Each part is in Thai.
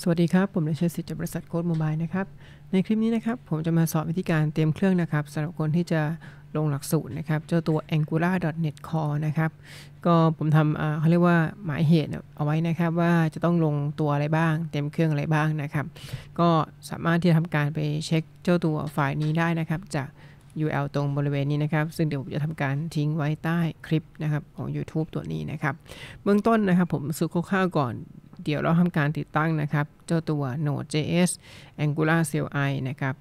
สวัสดีครับ ผมนายชัยสิทธิ์จากบริษัทโค้ดโมบายนะครับ ในคลิปนี้นะครับผมจะมาสอนวิธีการเตรียมเครื่องนะครับสำหรับคนที่จะลงหลักสูตรนะครับเจ้าตัว angular.net core นะครับก็ผมทำเขาเรียกว่าหมายเหตุเอาไว้นะครับว่าจะต้องลงตัวอะไรบ้าง เตรียมเครื่องอะไรบ้างนะครับ ก็สามารถที่จะทำการไปเช็คเจ้าตัว ไฟล์นี้ได้นะครับ จาก URL ตรงบริเวณนี้นะครับซึ่งเดี๋ยวผมจะทำการทิ้งไว้ใต้คลิปนะครับของ YouTube ตัวนี้นะครับ เบื้องต้นนะครับ ผมสุกคร่าวๆก่อนเดี๋ยวเราทำการติดตั้งนะครับ เจ้าตัว Node.js Angular CLI นะครับ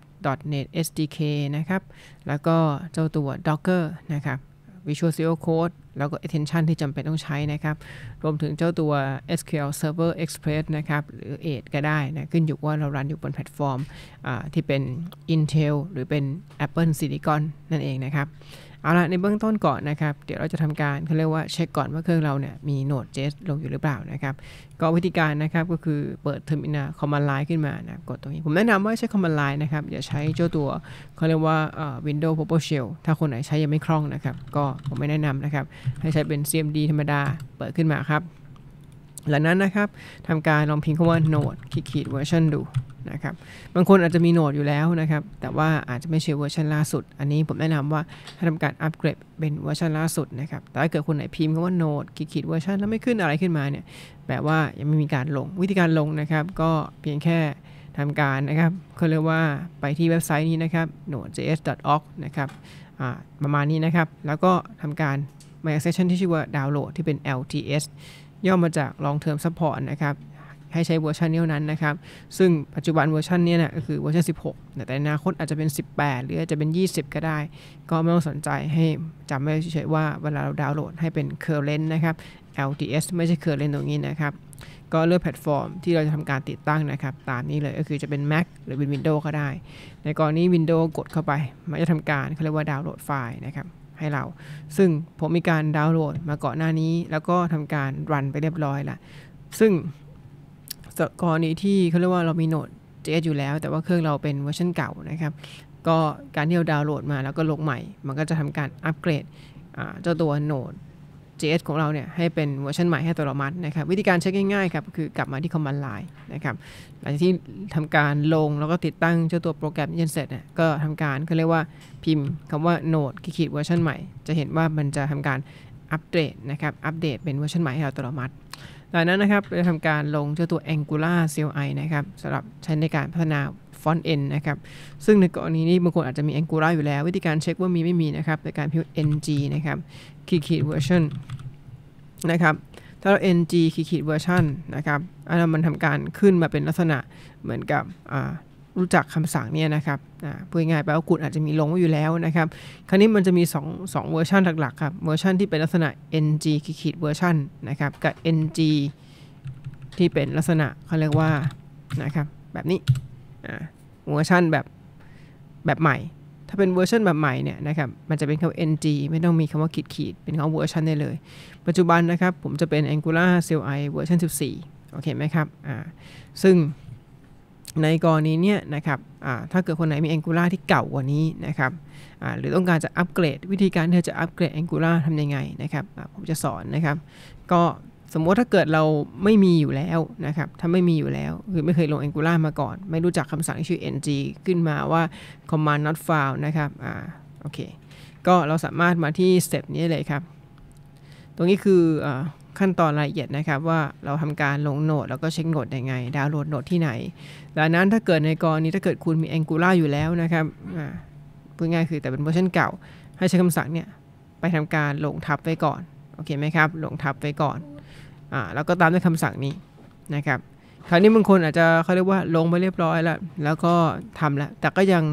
.NET SDK นะครับ แล้วก็เจ้าตัว Docker นะครับ Visual Studio Code แล้วก็ Attention ที่จำเป็นต้องใช้นะครับ รวมถึงเจ้าตัว SQL Server Express นะครับ หรือ Edge ก็ได้นะ ขึ้นอยู่ว่าเรารันอยู่บนแพลตฟอร์มที่เป็น Intel หรือเป็น Apple Silicon นั่นเองนะครับเอาละในเบื้องต้นก่อนนะครับเดี๋ยวเราจะทำการเขาเรียกว่าเช็คก่อนว่าเครื่องเราเนี่ยมีโนดจสลงอยู่หรือเปล่านะครับ ก็วิธีการนะครับก็คือเปิดอร์มินาคอมมานด์ไลน์ขึ้นมานะกดตรงนี้ ผมแนะนำว่าใช้อมมานด์ไลน์นะครับ อย่าใช้เจ้าตัวเขาเรียกว่าอ่อวินโดว์โปรโพเชลถ้าคนไหนใช้ยังไม่คล่องนะครับ ก็ผมไม่แนะนำนะครับ ให้ใช้เป็น CMD ธรรมดาเปิดขึ้นมาครับหลังนั้นนะครับทำการลองพิมพ์คำว่า node ขีดเวอร์ชันดูนะครับบางคนอาจจะมีโ o d e อยู่แล้วนะครับแต่ว่าอาจจะไม่ใช่เวอร์ชันล่าสุด อันนี้ผมแนะนำว่าให้ทำการอัปเกรดเป็นเวอร์ชันล่าสุดนะครับแต่ถ้าเกิดคนไหนพิมพ์คำว่าโ o d e ขีดเวอร์ชันแล้วไม่ขึ้นอะไรขึ้นมาเนี่ยแปลว่ายังไม่มีการลงวิธีการลงนะครับก็เพียงแค่ทำการนะครับเขาเรียกว่าไปที่เว็บไซต์นี้นะครับ node.js.org นะครับประมาณนี้นะครับแล้วก็ทำาการมา c e s s i o n ที่ชื่อว่าดาวน์โหลดที่เป็น LTS ย่อมาจาก long term support นะครับให้ใช้เวอร์ชันเี้นั้นนะครับ ซึ่งปัจจุบันเวอร์ชันนี้นะก็คือเวอร์ชัน16 แต่ในอนาคตอาจจะเป็น 18 หรืออาจจะเป็น 20 ก็ได้ ก็ไม่ต้องสนใจให้จำไว้เฉยๆว่าเวลาเราดาวน์โหลดให้เป็น current นะครับ LTS ไม่ใช่ current ตรงนี้นะครับก็เลือกแพลตฟอร์มที่เราจะทำการติดตั้งนะครับตามนี้เลยก็คือจะเป็น Mac หรือเป็น Windows ก็ได้ ในกรณี Windows กดเข้าไปมันจะทำการเขาเรียกว่าดาวน์โหลดไฟล์นะครับให้เราซึ่งผมมีการดาวน์โหลดมาก่อนหน้านี้ แล้วก็ทำการรันไปเรียบร้อยละ ซึ่งกรณีที่เขาเรียกว่าเรามีโนด JS อยู่แล้ว แต่ว่าเครื่องเราเป็นเวอร์ชันเก่านะครับ ก็การที่เราดาวน์โหลดมาแล้วก็ลงใหม่ มันก็จะทำการอัปเกรดเจ้าตัวโนด JS ของเราเนี่ยให้เป็นเวอร์ชันใหม่ให้อัตโนมัตินะครับวิธีการเช็คง่ายๆครับคือกลับมาที่ command line นะครับหลังจากที่ทำการลงแล้วก็ติดตั้งเจ้าตัวโปรแกรมยันเสร็จเนี่ยก็ทำการเขาเรียกว่าพิมพ์คำว่า node ขีดเวอร์ชันใหม่ จะเห็นว่ามันจะทำการอัปเดตนะครับอัปเดตเป็นเวอร์ชันใหม่ให้เราอัตโนมัติลังนั้นนะครับจะทำการลงเจ้าตัว Angular CLI นะครับสำหรับใช้ในการพัฒนาฟอนต์เอ็นนะครับซึ่งในกรณีนี้บางคนอาจจะมี Angular อยู่แล้ว วิธีการเช็คว่ามีไม่มีนะครับโดยการพิมพ์ ng นะครับขีดขีดเวอร์ชันนะครับ ถ้าเรา ng ขีดขีดเวอร์ชันนะครับ อันนั้นมันทำการขึ้นมาเป็นลักษณะเหมือนกับรู้จักคำสั่งเนี่ยนะครับพูดง่ายๆแปลว่ากุดอาจจะมีลงอยู่แล้วนะครับ คราวนี้มันจะมี2 2เวอร์ชันหลักๆครับ เวอร์ชันที่เป็นลักษณะ ng ขีดขีดเวอร์ชันนะครับ กับ ng ที่เป็นลักษณะเขาเรียกว่านะครับแบบนี้เวอร์ชันแบบแบบใหม่ถ้าเป็นเวอร์ชันแบบใหม่เนี่ยนะครับ มันจะเป็นคำ ng ไม่ต้องมีคำว่าขีดขีด เป็นคำเวอร์ชันได้เลย ปัจจุบันนะครับผมจะเป็น angular cli เวอร์ชัน14 โอเคไหมครับ อ่า ซึ่งในกรณีเนี้ยนะครับถ้าเกิดคนไหนมี Angular ที่เก่ากว่านี้นะครับหรือต้องการจะอัปเกรด วิธีการที่จะอัปเกรด Angular ทำยังไงนะครับ ผมจะสอนนะครับ ก็สมมติถ้าเกิดเราไม่มีอยู่แล้วนะครับ ถ้าไม่มีอยู่แล้ว คือไม่เคยลง Angular มาก่อน ไม่รู้จักคำสั่งชื่อ ng ขึ้นมาว่า command not found นะครับ อ่า โอเค ก็เราสามารถมาที่ s t e p นี้เลยครับ ตรงนี้คืออขั้นตอนรายละเอียดนะครับว่าเราทำการลงโนดแล้วก็เช็คโนดยังไง ดาวน์โหลดโนดที่ไหนหลังนั้นถ้าเกิดในกรณีถ้าเกิดคุณมี Angular อยู่แล้วนะครับ อ่าพูดง่ายคือแต่เป็นเวอร์ชันเก่า ให้ใช้คำสั่งเนี่ยไปทำการลงทับไว้ก่อน โอเคไหมครับ ลงทับไว้ก่อนอ่าแล้วก็ตามด้วยคำสั่งนี้นะครับคราวนี้บางคนอาจจะเขาเรียกว่าลงไปเรียบร้อยแล้ว แล้วก็ทำแล้ว แต่ก็ยัง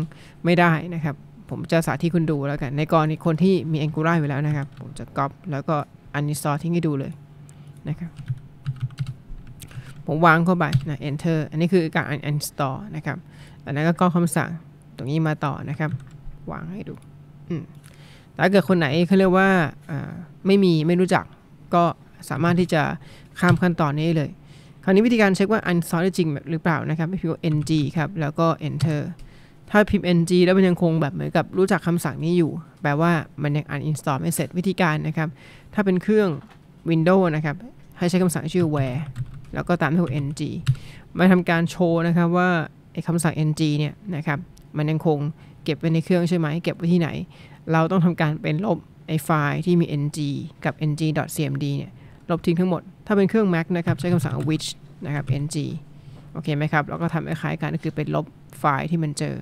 ไม่ได้นะครับผมจะสาธิตคุณดูแล้วกัน ในกรณีคนที่มี Angular อยู่แล้วนะครับ ผมจะก๊อปแล้วก็อันนี้ซอทิ้งให้ดูเลยนะครับผมวางเข้าไปนะ enter อันนี้คือการ uninstall นะครับอันนั้นก็ก๊อปคำสั่งตรงนี้มาต่อนะครับวางให้ดูถ้าเกิดคนไหนเขาเรียกว่าไม่มี ไม่รู้จักก็สามารถที่จะข้ามขั้นตอนนี้เลย คราวนี้วิธีการเช็คว่า unsort จริงหรือเปล่านะครับพิมพ์ ng ครับ แล้วก็ enter ถ้าพิมพ์ ng แล้วมันยังคงแบบเหมือนกับรู้จักคำสั่งนี้อยู่ แปลว่ามันยังอัน i n s t a l l ไม่เสร็จวิธีการนะครับ ถ้าเป็นเครื่อง Windows นะครับ ให้ใช้คำสั่งชื่อ where แล้วก็ตามด้วย ng มาทำการโชว์นะครับว่าไอ้คำสั่ง ng เนี่ยนะครับ มันยังคงเก็บไว้ในเครื่องใช่ไหมเก็บไว้ที่ไหน เราต้องทำการเป็นลบไอ้ไฟล์ที่มี ng กับ ng.cmd เนี่ยลบทิ้งทั้งหมด ถ้าเป็นเครื่อง Mac นะครับใช้คำสั่ง which นะครับ ng โอเคไหมครับ เราก็ทำคล้ายๆกันก็คือเป็นลบไฟล์ที่มันเจอ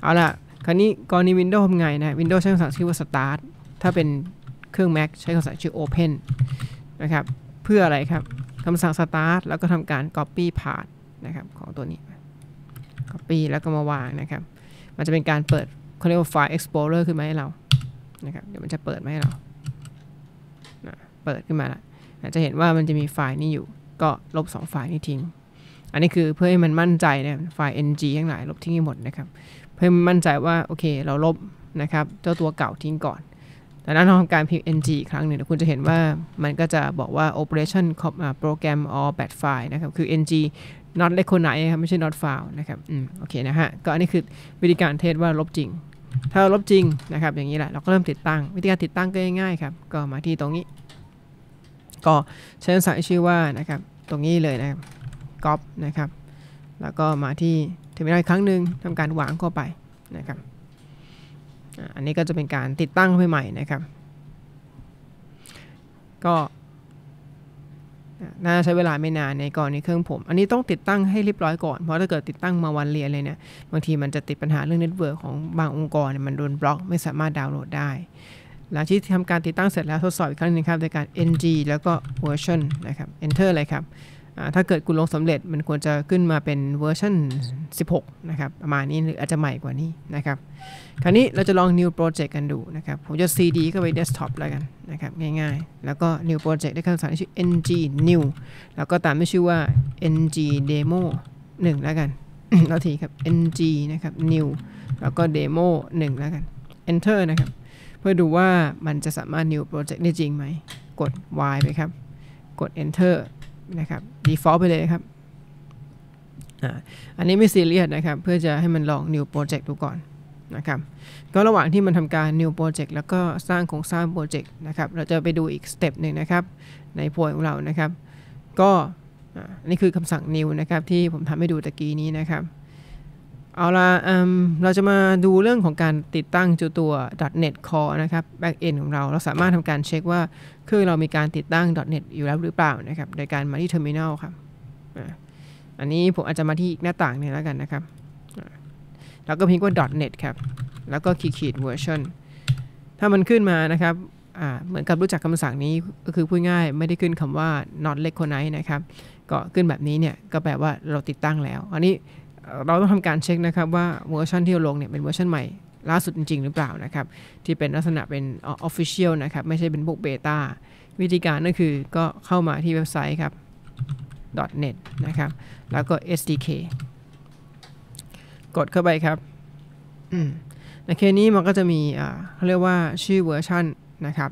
เอาล่ะ คราวนี้กรณี Windows ทำไงนะ Windows ใช้คำสั่งชื่อว่า start ถ้าเป็นเครื่อง Mac ใช้คำสั่งชื่อ open นะครับ เพื่ออะไรครับ คำสั่ง start แล้วก็ทำการ copy path นะครับของตัวนี้ copy แล้วก็มาวางนะครับ มันจะเป็นการเปิดเขาเรียกว่าไฟล์ explorer ขึ้นมาให้เรา นะครับเดี๋ยวมันจะเปิดมาให้เราเปิดขึ้นมาลวจะเห็นว่ามันจะมีไฟล์นี้อยู่ก็ลบ 2 ไฟล์นี้ทิ้ง อันนี้คือเพื่อให้มันมั่นใจนะไฟล์ ng ทั้งหลายลบทิ้งให้หมดนะครับเพื่อให้มันมั่นใจว่าโอเคเราลบนะครับเจ้าตัวเก่าทิ้งก่อนแต่นั้นทำการพิมพ์ ng อีกครั้งหนึ่งคุณจะเห็นว่ามันก็จะบอกว่า operation program or b a d file นะครับคือ ng not recognize ครับไม่ใช่ not f i l e นะครับอืมโอเคนะฮะก็อันนี้คือวิธีการเทสว่าลบจริง ถ้าลบจริงนะครับอย่างนี้แหละเราก็เริ่มติดตั้งวิธีการติดตั้งก็ง่ายๆครับก็มาที่ตรงนี้ก็ใช้ใส่ชื่อว่านะครับตรงนี้เลยนะครับก๊อปนะครับ แล้วก็มาที่เทอร์มินอลอีกครั้งหนึ่งทำการวางเข้าไปนะครับอันนี้ก็จะเป็นการติดตั้งใหม่นะครับ ก็น่าใช้เวลาไม่นานในกรณีเครื่องผม อันนี้ต้องติดตั้งให้เรียบร้อยก่อน เพราะถ้าเกิดติดตั้งมาวันเรียนเลยเนี่ยบางทีมันจะติดปัญหาเรื่องเน็ตเวิร์กของบางองค์กรมันโดนบล็อกไม่สามารถดาวน์โหลดได้หลังที่ทำการติดตั้งเสร็จแล้วทดสอบอีกครั้งนึงครับในการ ng แล้วก็ version นะครับ enter เลยครับ ถ้าเกิดคุณลงสำเร็จมันควรจะขึ้นมาเป็นเวอร์ชัน16 นะครับ ประมาณนี้หรืออาจจะใหม่กว่านี้นะครับ คราวนี้เราจะลอง new project กันดูนะครับ ผมจะ cd ก็ไป desktop แล้วกันนะครับ ง่าย ๆ แล้วก็ new project ได้คำสั่งที่ชื่อ ng new แล้วก็ตามด้วยชื่อว่า ng demo 1แล้วกันเราทีครับ ng นะครับ new แล้วก็ demo 1แล้วกัน enter นะครับพื่อดูว่ามันจะสามารถ new project ได้จริงไหม กด y ไปครับ กด enter นะครับ default ไปเลยครับ อันนี้ไม่ซีเรียสนะครับ เพื่อจะให้มันลอง new project ดูก่อนนะครับ ก็ระหว่างที่มันทำการ new project แล้วก็สร้างโครงสร้าง project นะครับ เราจะไปดูอีกสเต็ปหนึ่งนะครับ ในโพยของเรานะครับ ก็อันนี้คือคำสั่ง new นะครับที่ผมทำให้ดูตะกี้นี้นะครับเอาละเเราจะมาดูเรื่องของการติดตั้งจุดตัว .NET Core นะครับ backend ของเรา เราสามารถทำการเช็คว่าเครื่องเรามีการติดตั้ง .NET อยู่แล้วหรือเปล่านะครับ โดยการมาที่ Terminal ครับ อันนี้ผมอาจจะมาที่หน้าต่างนี้แล้วกันนะครับแล้วก็พิมพ์ว่า .NET ครับ แล้วก็ขีดขีด version ถ้ามันขึ้นมานะครับเหมือนกับรู้จักคำสั่งนี้ก็คือพูดง่ายไม่ได้ขึ้นคำว่า not recognize นะครับ ก็ขึ้นแบบนี้เนี่ยก็แปลว่าเราติดตั้งแล้ว อันนี้เราต้องทำการเช็คนะครับว่าเวอร์ชันที่เราลงเนี่ยเป็นเวอร์ชันใหม่ล่าสุดจริงๆหรือเปล่านะครับ ที่เป็นลักษณะเป็นออฟฟิเชียลนะครับ ไม่ใช่เป็นพวกเบต้าวิธีการก็คือก็เข้ามาที่เว็บไซต์ครับ .net นะครับแล้วก็ SDK กดเข้าไปครับในเคสนี้มันก็จะมีเขาเรียกว่าชื่อเวอร์ชันนะครับ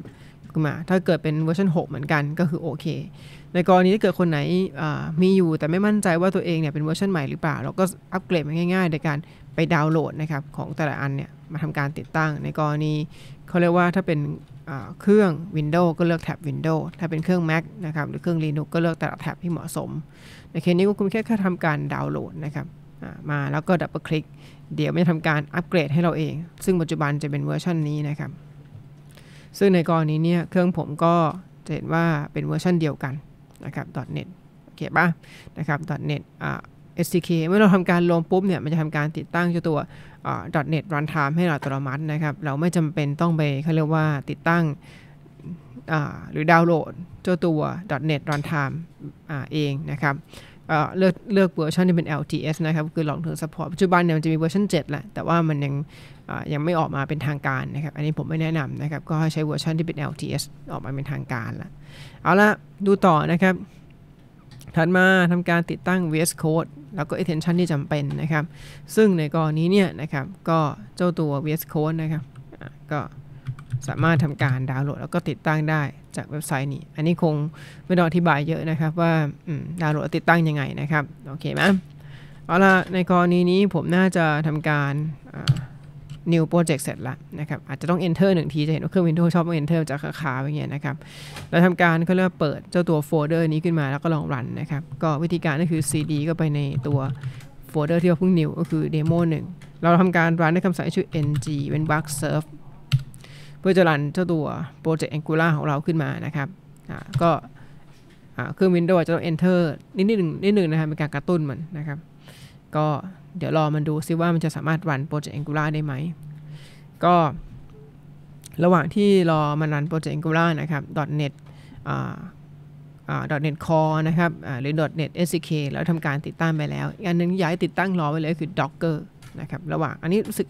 ขึ้นมาถ้าเกิดเป็นเวอร์ชัน6 เหมือนกันก็คือโอเคในกรณีที่เกิดคนไหนมีอยู่แต่ไม่มั่นใจว่าตัวเองเนี่ยเป็นเวอร์ชันใหม่หรือเปล่า เราก็อัปเกรดมง่ายๆในการไปดาวน์โหลดนะครับของแต่ละอันเนี่ยมาทำการติดตั้งในกรณีเขาเรียกว่าถ้าเป็นเครื่อง Windows ก็เลือกแท็บ Windows ถ้าเป็นเครื่อง Mac นะครับหรือเครื่อง Linux ก็เลือกแต่ละแท็บที่เหมาะสม ในเคสนี้ก็คุณแค่แค่ทำการดาวน์โหลดนะครับมาแล้วก็ดับเบิลคลิก เดี๋ยวไม่ทำการอัปเกรดให้เราเอง ซึ่งปัจจุบันจะเป็นเวอร์ชันนี้นะครับซึ่งในกรณีเนี้เครื่องผมก็จะเห็นว่าเป็นเวอร์ชันเดียวกันนะครับ .net โอเคป่ะนะครับ .net อ่า SDK เมื่อเราทำการลงปุ๊บเนี่ยมันจะทำการติดตั้งเจ้าตัว .NET Runtime ให้เราอัตโนมัตินะครับ เราไม่จำเป็นต้องไปเขาเรียกว่าติดตั้งหรือดาวน์โหลดเจ้าตัว .NET Runtime เองนะครับเลือกเลือกเวอร์ชันที่เป็น LTS นะครับคือ Long Term Support ปัจจุบันเนี่ยมันจะมีเวอร์ชัน7แหละแต่ว่ามันยังยังไม่ออกมาเป็นทางการนะครับ อันนี้ผมไม่แนะนำนะครับ ก็ให้ใช้เวอร์ชันที่เป็น LTS ออกมาเป็นทางการละเอาละดูต่อนะครับถัดมาทำการติดตั้ง VS Code แล้วก็ extension ที่จำเป็นนะครับ ซึ่งในกรณีเนี่ยนะครับก็เจ้าตัว VS Code นะครับก็สามารถทำการดาวน์โหลดแล้วก็ติดตั้งได้จากเว็บไซต์นี้ อันนี้คงไม่ต้องอธิบายเยอะนะครับว่าดาวน์โหลดติดตั้งยังไงนะครับโอเคไหมเอาละในกรณีนี้ผมน่าจะทำการ new project เสร็จละนะครับอาจจะต้อง enter หนึ่งที จะเห็นว่าเครื่อง Windows ชอบ enter จะค้างๆอย่างเงี้ยนะครับ เราทำการก็เริ่มเปิดเจ้าตัวโฟลเดอร์นี้ขึ้นมาแล้วก็ลองรันนะครับก็วิธีการก็คือ cd ก็ไปในตัวโฟลเดอร์ที่เราเพิ่ง new ก็คือ demo 1เราทำการรันด้วยคำสั่งชื่อ ng เป็น bug serve เพื่อจะรันเจ้าตัว project angular ของเราขึ้นมานะครับก็เครื่อง Windows จะต้อง enter นิดนึงนิดนึงนะครับเป็นการกระตุ้นมันนะครับก็เดี๋ยวรอมันดูซิว่ามันจะสามารถรันโปรเจกต์ Angular ได้ไหม ก็ระหว่างที่รอมันรันโปรเจกต์ Angular นะครับ .NET .NET Core นะครับ หรือ .NET SDK แล้วทำการติดตั้งไปแล้ว อีกอันนึงย้ายติดตั้งรอไว้เลยคือ Docker นะครับ ระหว่างอันนี้รู้สึก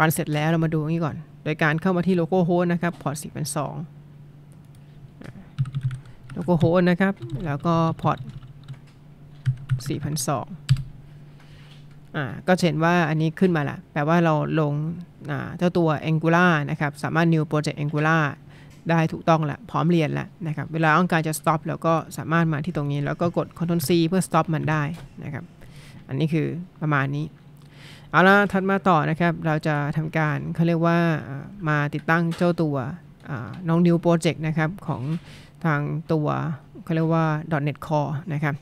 รันเสร็จแล้วเรามาดูนี้ก่อน โดยการเข้ามาที่ local host นะครับ พอร์ตสิเป็นสอง local host นะครับ แล้วก็พอร์ต4,002อ่าก็เห็นว่าอันนี้ขึ้นมาละแปลว่าเราลงอ่าเจ้าตัว Angular นะครับ สามารถ New Project Angular ได้ถูกต้องละพร้อมเรียนละนะครับ เวลาต้องการจะ stop เราก็สามารถมาที่ตรงนี้ แล้วก็กด Ctrl C เพื่อ stop มันได้นะครับ อันนี้คือประมาณนี้ เอาละถัดมาต่อนะครับ เราจะทำการเขาเรียกว่ามาติดตั้งเจ้าตัวน้อง New Project นะครับ ของทางตัวเขาเรียกว่า .NET Core นะครับ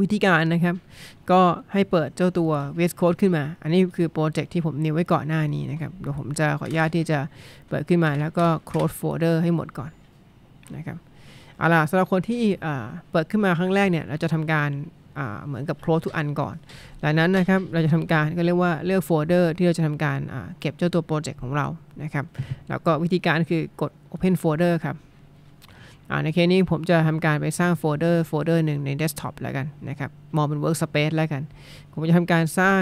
วิธีการนะครับก็ให้เปิดเจ้าตัว VS Code ขึ้นมา อันนี้คือโปรเจกต์ที่ผมนิวไว้ก่อนหน้านี้นะครับเดี๋ยวผมจะขออนุญาตที่จะเปิดขึ้นมาแล้วก็ close folder ให้หมดก่อนนะครับ เอาล่ะสำหรับคนที่เปิดขึ้นมาครั้งแรกเนี่ยเราจะทำการเหมือนกับ close ทุกอันก่อนหลังนั้นนะครับเราจะทำการก็เรียกว่าเลือกโฟลเดอร์ที่เราจะทำการเก็บเจ้าตัวโปรเจกต์ของเรานะครับ แล้วก็วิธีการคือกด open folder ครับอในเคสนี้ผมจะทำการไปสร้างโฟลเดอร์โฟลเดอร์หนึ่งในเดสก์ท็อปแล้วกันนะครับมองเป็นเวิร์กสเปซแล้วกัน ผมจะทำการสร้าง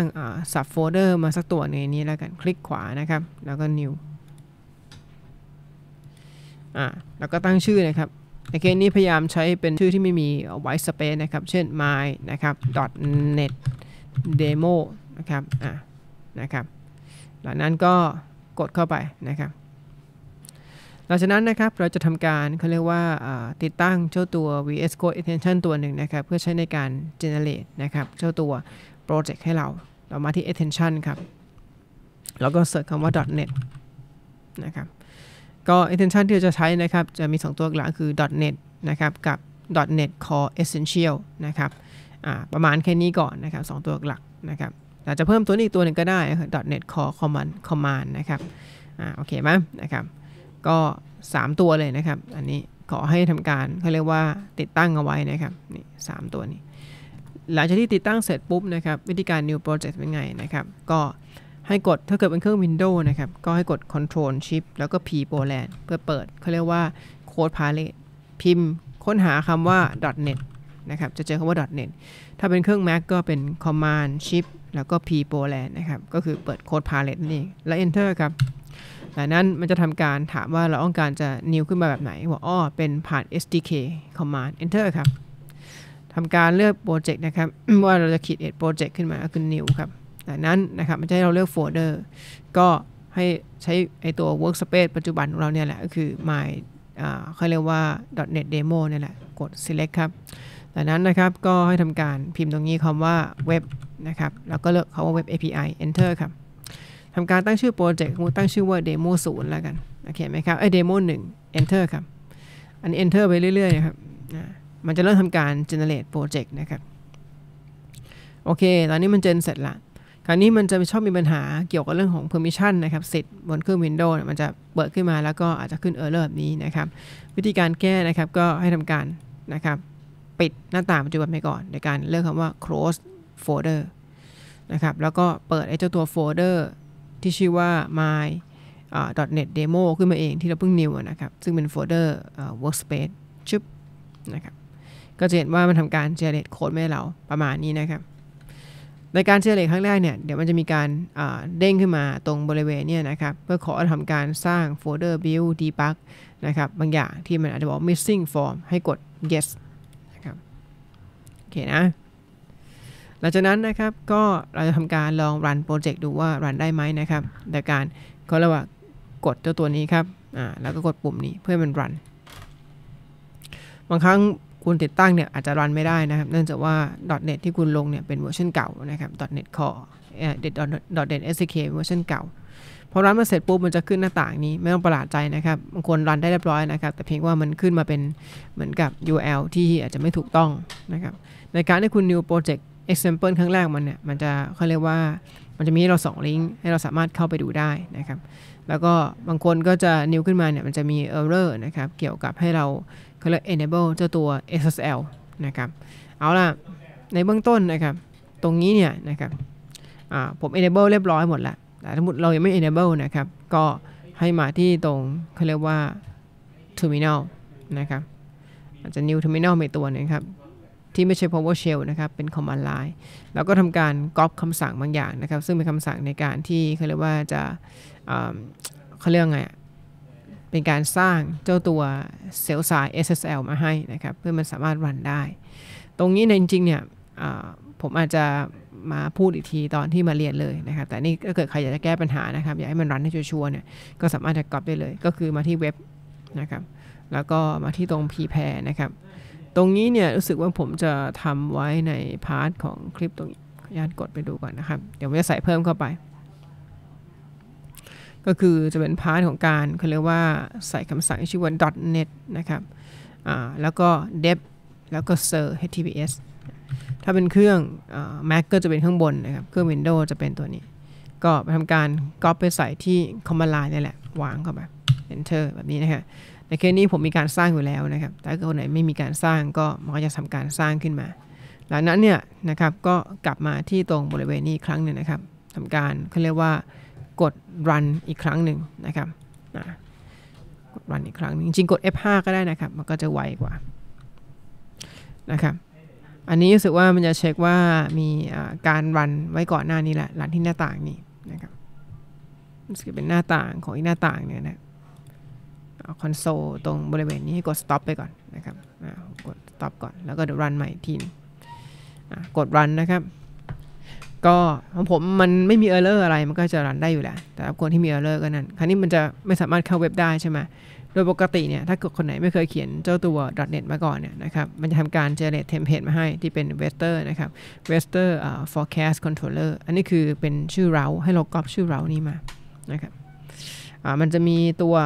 สับโฟลเดอร์มาสักตัวในนี้แล้วกัน คลิกขวานะครับ แล้วก็ new อ่าแล้วก็ตั้งชื่อนะครับ ในเคสนี้พยายามใช้เป็นชื่อที่ไม่มี white space นะครับ เช่น my นะครับ .net demo นะครับอ่านะครับหลังนั้นก็กดเข้าไปนะครับลังจากนั้นนะครับเราจะทำการเขาเรียกว่าติดตั้งเจ้าตัว VS Code Extension ตัวหนึ่งนะครับเพื่อใช้ในการ generate นะครับเจ้าตัว project ให้เราเรามาที่ extension ครับแล้วก็เสิร์ชคำว่า .net นะครับก็ extension ที่เราจะใช้นะครับ จะมี 2 ตัวหลักคือ .net นะครับกับ .NET Core Essential นะครับประมาณแค่นี้ก่อนนะครับ 2 ตัวหลักนะครับอาจจะเพิ่มตัวนี้อีกตัวหนึ่งก็ได้ .NET Core Command Command นะครับอโอเคไหมนะครับก็ 3 ตัวเลยนะครับ อันนี้ขอให้ทำการเขาเรียกว่า ติดตั้งเอาไว้นะครับนี่สตัวนี้ หลังจากที่ติดตั้งเสร็จปุ๊บนะครับ วิธีการ new project เป็นไงนะครับ ก็ให้กดถ้าเกิดเป็นเครื่อง Windows นะครับก็ให้กด Control Shift แล้วก็ P Poland เพื่อเปิดเขาเรียกว่า Code Palette พิมพ์ค้นหาคำว่า .net นะครับจะเจอคำว่า .net ถ้าเป็นเครื่อง Mac ก็เป็น Command Shift แล้วก็ P Poland นะครับก็คือเปิด Code Palette นี่แล้ว Enter ครับหลังนั้นมันจะทำการถามว่าเราต้องการจะนิวขึ้นมาแบบไหนบอกอ้อเป็นผ่าน SDK command enter ครับทำการเลือกโปรเจกต์นะครับ ว่าเราจะดเอ็ดโปรเจกต์ขึ้นมาก็คือ new ครับหลังนั้นนะครับมันจะให้เราเลือกโฟลเดอร์ก็ให้ใช้ไอตัว workspace ปัจจุบันของเราเนี่ยแหละก็คือ my เขาเรียกว่า .net demo เนี่ยแหละ กด select ครับหลังนั้นนะครับก็ให้ทำการพิมพ์ตรงนี้คำว่า web นะครับ แล้วก็เลือกคำว่า web API enter ครับทำการตั้งชื่อโปรเจกต์ตั้งชื่อว่าเดโมศูนย์แล้วกัน โอเคไหมครับเอ้ เดโมหนึ่ง enter ครับ อันนี้ enter ไปเรื่อยๆนะครับ มันจะเริ่มทำการ generate project นะครับ โอเค ตอนนี้มันเจนเสร็จละคราวนี้มันจะชอบมีปัญหาเกี่ยวกับเรื่องของ permission นะครับสิทธิ์บนเครื่อง Windows มันจะเปิดขึ้นมา แล้วก็อาจจะขึ้น error แบบนี้นะครับ วิธีการแก้นะครับ ก็ให้ทำการนะครับปิดหน้าต่างปัจจุบันไปก่อนโดยการเลือกคำว่า close folder นะครับ แล้วก็เปิดไอ้เจ้าตัวโฟลเดอร์ที่ชื่อว่า my .net demo ขึ้นมาเองที่เราเพิ่งนิวนะครับ ซึ่งเป็นโฟลเดอร์ workspace ชุบนะครับก็จะเห็นว่ามันทำการ generate โค้ดให้เราประมาณนี้นะครับ ในการ generate ครั้งแรกเนี่ย เดี๋ยวมันจะมีการเด้งขึ้นมาตรงบริเวณเนี่ยนะครับ เพื่อขอทำการสร้างโฟลเดอร์ build debug นะครับ บางอย่างที่มันอาจจะบอก missing form ให้กด yes นะครับโอเคนะหลังจากนั้นนะครับ ก็เราจะทำการลองรันโปรเจกต์ดูว่ารันได้ไหมนะครับโดยการเขาเรียกว่ากดเจ้าตัวนี้ครับอ่าแล้วก็กดปุ่มนี้เพื่อมันรันบางครั้งคุณติดตั้งเนี่ย อาจจะรันไม่ได้นะครับเนื่องจากว่า .NET ที่คุณลงเนี่ยเป็นเวอร์ชันเก่านะครับ .NET Core เอ่อ .NET SDK เวอร์ชันเก่าพอรันมาเสร็จปุ๊บมันจะขึ้นหน้าต่างนี้ไม่ต้องประหลาดใจนะครับบางคนรันได้เรียบร้อยนะครับแต่เพียงว่ามันขึ้นมาเป็นเหมือนกับ URL ที่อาจจะไม่ถูกต้องนะครับในการที่คุณ new project example ครั้งแรกมันเนี่ยมันจะเขาเรียกว่ามันจะมีให้เราสองลิงก์ให้เราสามารถเข้าไปดูได้นะครับ แล้วก็บางคนก็จะนิ้วขึ้นมาเนี่ยมันจะมี error นะครับเกี่ยวกับให้เราเขาเรียก enable เจ้าตัว SSL นะครับเอาล่ะ ในเบื้องต้นนะครับตรงนี้เนี่ยนะครับผม enable เรียบร้อยหมดล้แต่ถ้าเรายังไม่ enable นะครับก็ให้มาที่ตรงเขาเรียกว่า terminal นะครับอาจจะ new terminal ไปตัวนึงครับที่ไม่ใช่ PowerShell นะครับ เป็น command line ล้วก็ทำการก๊อปคำสั่งบางอย่างนะครับ ซึ่งเป็นคำสั่งในการที่เขาเรียกว่าจะเขาเรียกไง เป็นการสร้างเจ้าตัวเซลล์สาย SSL มาให้นะครับ เพื่อมันสามารถรันได้ ตรงนี้ในจริงเนี่ยผมอาจจะมาพูดอีกทีตอนที่มาเรียนเลยนะครับ แต่นี่ก็เกิดใครอยากจะแก้ปัญหานะครับ อยากให้มันรันให้ชัวร์เนี่ย ก็สามารถจะก๊อปได้เลย ก็คือมาที่เว็บนะครับ แล้วก็มาที่ตรง p p a พนะครับตรงนี้เนี่ยรู้สึกว่าผมจะทำไว้ในพาร์ทของคลิปตรงนี้ญาตกดไปดูก่อนนะครับ เดี๋ยวผมจะใส่เพิ่มเข้าไป ก็คือจะเป็นพาร์ทของการเขาเรียกว่าใส่คำสั่งชื่อว่า .net นะครับแล้วก็ dev แล้วก็ ser https ถ้าเป็นเครื่อง Mac ก็จะเป็นข้างบนนะครับเครื่อง Windows จะเป็นตัวนี้ ก็ไปทำการก๊อปไปใส่ที่ command line นี่แหละ วางเข้าไป enter แบบนี้นะครับในเคสนี้ผมมีการสร้างอยู่แล้วนะครับ แต่คนไหนไม่มีการสร้างก็มันก็จะทำการสร้างขึ้นมาหลังนั้นเนี่ยนะครับก็กลับมาที่ตรงบริเวณนี้ครั้งหนึ่งนะครับทำการเขาเรียกว่ากด run อีกครั้งหนึ่งนะครับกด run อีกครั้งจริงๆกด F5 ก็ได้นะครับ มันก็จะไวกว่านะครับ อันนี้รู้สึกว่ามันจะเช็คว่ามีการรันไว้ก่อนหน้านี้แหละหลังที่หน้าต่างนี้นะครับรู้สึกเป็นหน้าต่างของอีกหน้าต่างเนี่ยนะคอนโซลตรงบริเวณนี้ให้กด stop ไปก่อนนะครับกด stop ก่อนแล้วก็เดี๋ยว run ใหม่ทีนกด run นะครับ ก็ของผมมันไม่มีเออร์เอร์อะไรมันก็จะรันได้อยู่แหละแต่คนที่มีเออร์เอร์ก็นั่นคราวนี้มันจะไม่สามารถเข้าเว็บได้ใช่ไหมโดยปกติเนี่ย ถ้าเกิดคนไหนไม่เคยเขียนเจ้าตัว .net มาก่อนเนี่ยนะครับ มันจะทำการ generate template มาให้ที่เป็น vector นะครับ vector uh, forecast controller อันนี้คือเป็นชื่อเราให้เราก๊อปชื่อเรานี้มานะครับมันจะมีตัว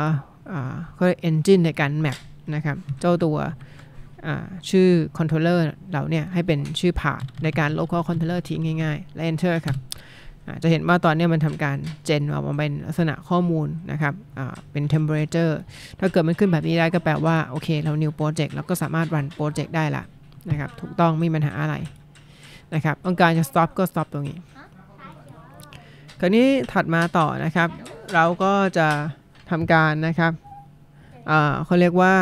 ก็เอนจินในการแมปนะครับเจ้าตัวชื่อคอนโทรลเลอร์เราเนี่ย ให้เป็นชื่อผ่านในการลบข้อคอนโทรลเลอร์ทิ้งง่าย ๆ และ Enter ครับจะเห็นว่าตอนนี้มันทำการ เจนออกมาเป็นลักษณะข้อมูลนะครับเป็น temperature ถ้าเกิดมันขึ้นแบบนี้ได้ก็แปลว่า โอเคเรา new project เราก็สามารถ run project ได้ละนะครับถูกต้องไม่มีปัญหาอะไร นะครับต้องการจะ stop ก็ stop ตรงนี้คราวนี้ถัดมาต่อนะครับ เราก็จะทำการนะครับ เขาเรียกว่า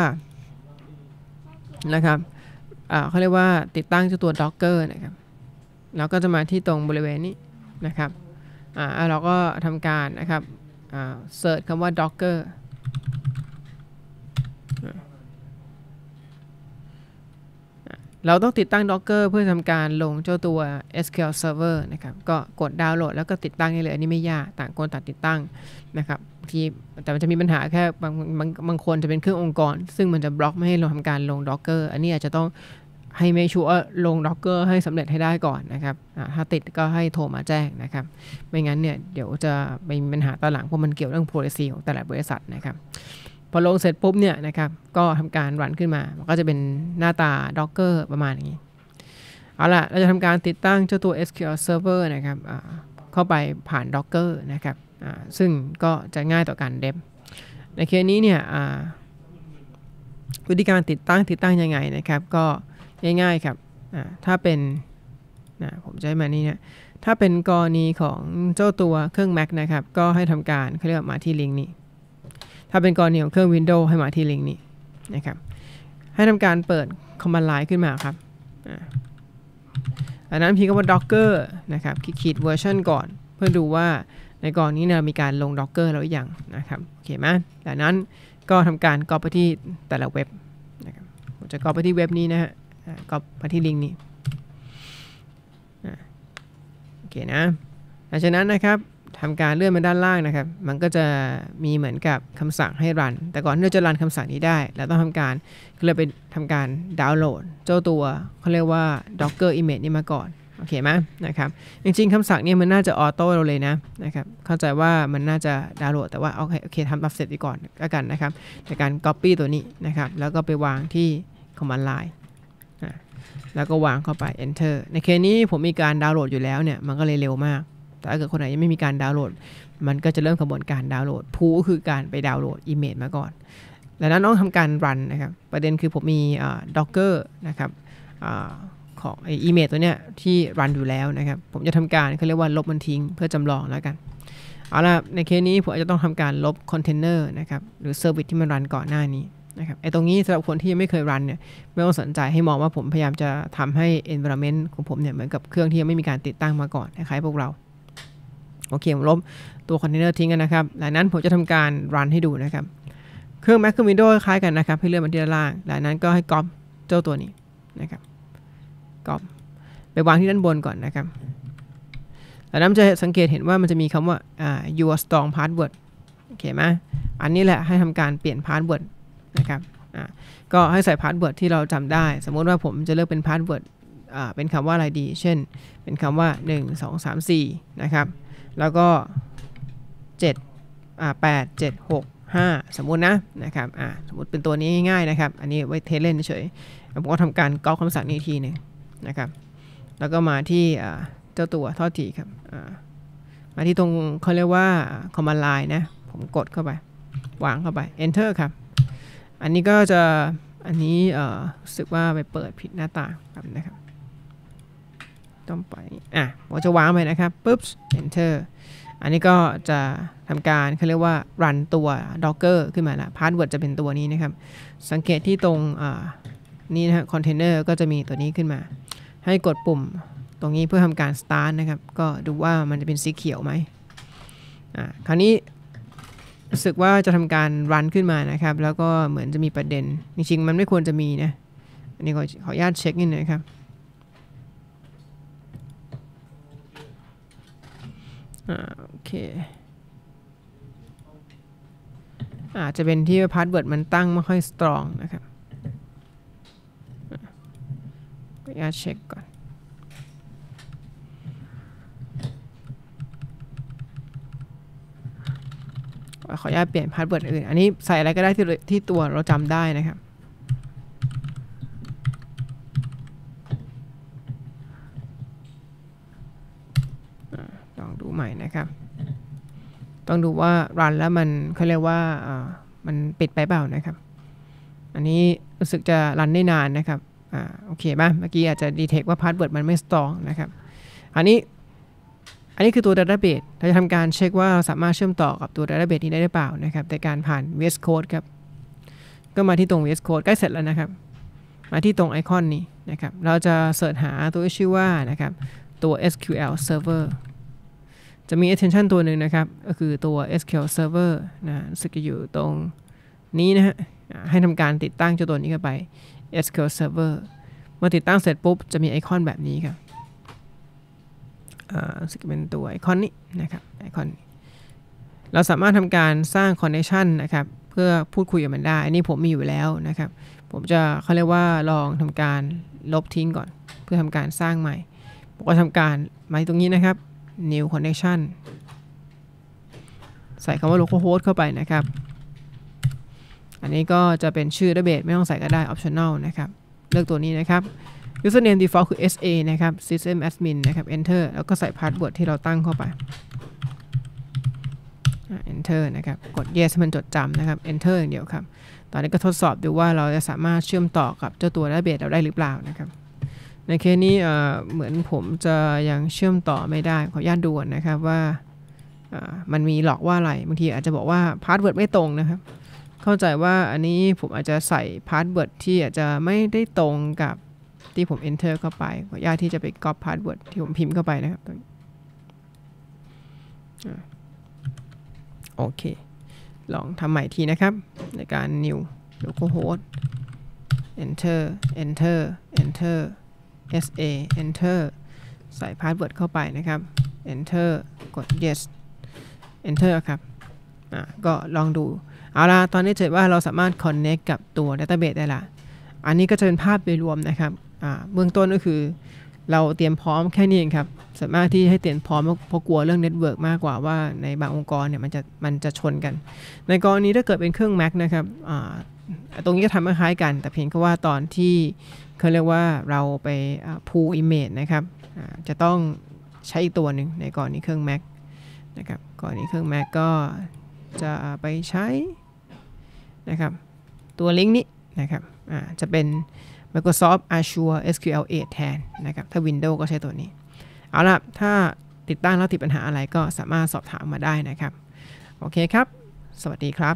นะครับ เขาเรียกว่าติดตั้งเจ้าตัว Docker นะครับ เราก็จะมาที่ตรงบริเวณนี้นะครับ เราก็ทำการนะครับเสิร์ชคำว่า Docker เราต้องติดตั้ง Docker เพื่อทำการลงเจ้าตัว SQL Server นะครับ ก็กดดาวน์โหลดแล้วก็ติดตั้งได้เลย อันนี้ไม่ยาก ต่างคนต่างติดตั้งนะครับที่แต่มันจะมีปัญหาแค่บางบางบางคนจะเป็นเครื่ององค์กร ซึ่งมันจะบล็อกไม่ให้เราทำการลง Docker อันนี้อาจจะต้องให้ไม่ชัวลง Docker ให้สำเร็จให้ได้ก่อนนะครับถ้าติดก็ให้โทรมาแจ้งนะครับไม่งั้นเนี่ยเดี๋ยวจะมีปัญหาตอนหลังเพราะมันเกี่ยวเรื่อง policy ของแต่ละบริษัทนะครับพอลงเสร็จปุ๊บเนี่ยนะครับ ก็ทำการรันขึ้นมามันก็จะเป็นหน้าตา Docker ประมาณนี้ เอาล่ะ เราจะทำการติดตั้งเจ้าตัว SQL Server นะครับเข้าไปผ่าน Docker นะครับซึ่งก็จะง่ายต่อการเดบในเคสนี้เนี่ยวิธีการติดตั้งติดตั้งยังไงนะครับก็ง่ายๆครับ ถ้าเป็นนผมจะให้มานี่นะถ้าเป็นกรณีของเจ้าตัวเครื่อง Mac นะครับ ก็ให้ทำการเคลืรีกมาที่ลิงก์นี้ถ้าเป็นกรณีของเครื่อง Windows ให้มาที่ลิงก์นี้นะครับให้ทำการเปิด command line ขึ้นมาครับอันนั้นพี่ก็ว่า docker นะครับคลิกขีดเวอร์ชันก่อน เพื่อดูว่าในกรณีเรามีการลง docker แล้วหรือยังนะครับโอเคไหมลังนั้นก็ทำการก๊อปไปที่แต่ละเว็บนะครับผมจะก๊อปไปที่เว็บนี้นะฮะก๊อปไปที่ลิงก์นี้โอเคนะหลังจากนั้นนะครับทำการเลื่อนมาด้านล่างนะครับ มันก็จะมีเหมือนกับคำสั่งให้รัน แต่ก่อนที่เราจะรันคำสั่งนี้ได้ เราต้องทำการเราไปทำการดาวน์โหลดเจ้าตัวเขาเรียกว่า docker image นี่มาก่อน โอเคไหมนะครับ จริงๆคำสั่งนี้มันน่าจะออโต้เราเลยนะ นะครับ เข้าใจว่ามันน่าจะดาวน์โหลด แต่ว่าโอเค โอเคทำรับเสร็จไปก่อนก็กันนะครับ ในการ Copy ตัวนี้นะครับ แล้วก็ไปวางที่ Command Line แล้วก็วางเข้าไป Enter ในเคสนี้ผมมีการดาวน์โหลดอยู่แล้วเนี่ย มันก็เลยเร็วมากแต่ถ้าเกิดคนไหนยังไม่มีการดาวน์โหลด มันก็จะเริ่มกระบวนการดาวน์โหลดพูก็คือการไปดาวน์โหลดอีเมจมาก่อนแล้วนั้นต้องทำการรันนะครับ ประเด็นคือผมมีด็อกเกอร์นะครับของอีเมจตัวเนี้ยที่รันอยู่แล้วนะครับ ผมจะทำการเขาเรียกว่าลบมันทิ้ง เพื่อจำลองแล้วกัน เอาละในเคสนี้ผมอาจจะต้องทำการลบคอนเทนเนอร์นะครับหรือเซอร์วิสที่มันรันก่อนหน้านี้นะครับไอ้ตรงนี้สำหรับคนที่ยังไม่เคยรันเนี่ยไม่ต้องสนใจให้มองว่าผมพยายามจะทำให้ environment ของผมเนี่ยเหมือนกับเครื่องที่ยังไม่มีการติดตั้งมาก่อนคล้ายๆพวกเราโอเคผมลบตัวคอนเทนเนอร์ทิ้งกันนะครับ หลังนั้นผมจะทำการรันให้ดูนะครับ เครื่อง Mac เครื่อง Windows คล้ายกันนะครับ ให้เลื่อนมาที่ด้านล่าง หลังนั้นก็ให้ก๊อปเจ้าตัวนี้นะครับ ก๊อปไปวางที่ด้านบนก่อนนะครับ หลังนั้นจะสังเกตเห็นว่ามันจะมีคำว่า your strong password โอเคไหม อันนี้แหละให้ทำการเปลี่ยน password นะครับ ก็ให้ใส่ password ที่เราจำได้ สมมติว่าผมจะเลือกเป็น password เป็นคำว่าอะไรดี เช่น เป็นคำว่า1 2 3 4 นะครับแล้วก็7อ่า8 7 6 5 สมมุตินะนะครับอ่าสมมุติเป็นตัวนี้ง่ายๆนะครับ อันนี้ไว้เทเล่นเฉยผมก็ทำการก๊อปคำสั่งนี้ทีหนึ่งนะครับ แล้วก็มาที่เจ้าตัวท่อทีครับมาที่ตรงเขาเรียกว่า command line นะ ผมกดเข้าไปวางเข้าไป enter ครับ อันนี้ก็จะ อันนี้รู้สึกว่าไปเปิดผิดหน้าต่างนะครับต้องไปอ่ะผมจะวางไปนะครับปุ๊บ enter อันนี้ก็จะทำการเขาเรียกว่ารันตัว docker ขึ้นมาละพาสเวิร์ดจะเป็นตัวนี้นะครับ สังเกตที่ตรงนี่นะฮะคอนเทนเนอร์ ก็จะมีตัวนี้ขึ้นมา ให้กดปุ่มตรงนี้เพื่อทำการ start นะครับ ก็ดูว่ามันจะเป็นสีเขียวไหมอ่าคราวนี้รู้สึกว่าจะทำการรันขึ้นมานะครับ แล้วก็เหมือนจะมีประเด็นจริงๆมันไม่ควรจะมีนะอันนี้ขอขออนุญาตเช็คนิดนึงนะครับอ่าโอเคอาจจะเป็นที่พาสเวิร์ดมันตั้งไม่ค่อยสตรองนะครับก็ยาเช็คก่อน ขออนุญาตเปลี่ยนพาสเวิร์ดอื่น อันนี้ใส่อะไรก็ได้ที่ที่ตัวเราจำได้นะครับต้องดูว่ารันแล้วมันเขาเรียกว่ามันปิดไปเปล่านะครับ อันนี้รู้สึกจะรันได้นานนะครับอ่าโอเคป่ะเมื่อกี้อาจจะดีเทคว่าพาสเวิร์ดมันไม่สตรองนะครับอันนี้อันนี้คือตัวดาต้าเบสเราจะทำการเช็คว่าเราสามารถเชื่อมต่อกับตัวดาต้าเบสนี้ได้หรือเปล่านะครับแต่การผ่าน VS Code ครับก็มาที่ตรง VS Code ใกล้เสร็จแล้วนะครับ มาที่ตรงไอคอนนี้นะครับเราจะ เสิร์ชหาตัวที่ชื่อว่านะครับตัว SQL Server จะมี extension ตัวหนึ่งนะครับ ก็คือตัว SQL Server นะซึ่งจะอยู่ตรงนี้นะฮะให้ทำการติดตั้งเจ้าตัวนี้เข้าไป SQL Server เมื่อติดตั้งเสร็จปุ๊บจะมีไอคอนแบบนี้ครับซึ่งเป็นตัวไอคอนนี้นะครับไอคอน เราสามารถทำการสร้าง connection นะครับ เพื่อพูดคุยกับมันได้ อันนี้ผมมีอยู่แล้วนะครับ ผมจะเขาเรียกว่าลองทำการลบทิ้งก่อนเพื่อทำการสร้างใหม่ผมก็ทำการมาตรงนี้นะครับ new connection ใส่คำว่า localhost เข้าไปนะครับ อันนี้ก็จะเป็นชื่อร a t a b a s e ไม่ต้องใส่ก็ได้ optional นะครับ เลือกตัวนี้นะครับ username default คือ sa นะครับ system admin นะครับ enter แล้วก็ใส่ password ที่เราตั้งเข้าไป enter นะครับ กด yes มันจดจำนะครับ enter อย่างเดียวครับ ตอนนี้ก็ทดสอบดูว่าเราจะสามารถเชื่อมต่อกับเจ้าตัว database เราได้หรือเปล่านะครับในเคสนี้เหมือนผมจะยังเชื่อมต่อไม่ได้ ขออนุญาตดูนะครับว่า มันมีหลอกว่าอะไร บางที อาจจะบอกว่าพาสเวิร์ดไม่ตรงนะครับ เข้าใจว่าอันนี้ผมอาจจะใส่พาสเวิร์ดที่อาจจะไม่ได้ตรงกับที่ผม enter เข้าไป ขออนุญาตที่จะไปก๊อปพาสเวิร์ดที่ผมพิมพ์เข้าไปนะครับโอเค ลองทำใหม่ทีนะครับ ในการ new local host enter enter enter sa enter ใส่พาสเวิร์ดเข้าไปนะครับ enter กด yes enter ครับก็ลองดู เอาละตอนนี้เจอว่าเราสามารถ connect กับตัว database ได้ละ อันนี้ก็จะเป็นภาพโดยรวมนะครับเบื้องต้นก็คือเราเตรียมพร้อมแค่นี้เองครับ สามารถที่ให้เตรียมพร้อมเพราะกลัวเรื่อง network มากกว่าว่าในบางองค์กรเนี่ยมันจะมันจะชนกัน ในกรณีถ้าเกิดเป็นเครื่อง Mac นะครับตรงนี้ทำคล้ายกัน แต่เพียงแค่ว่าตอนที่เขาเรียกว่าเราไปพูอิมเมจนะครับ จะต้องใช้อีกตัวหนึ่งในก่อนนี้เครื่อง Mac นะครับก่อนนี้เครื่อง Mac ก็จะไปใช้นะครับ ตัวลิงก์นี้นะครับจะเป็น Microsoft Azure SQL 8 แทนนะครับถ้า Windows ก็ใช้ตัวนี้ เอาล่ะ ถ้าติดตั้งแล้วติดปัญหาอะไรก็สามารถสอบถามมาได้นะครับ โอเคครับ สวัสดีครับ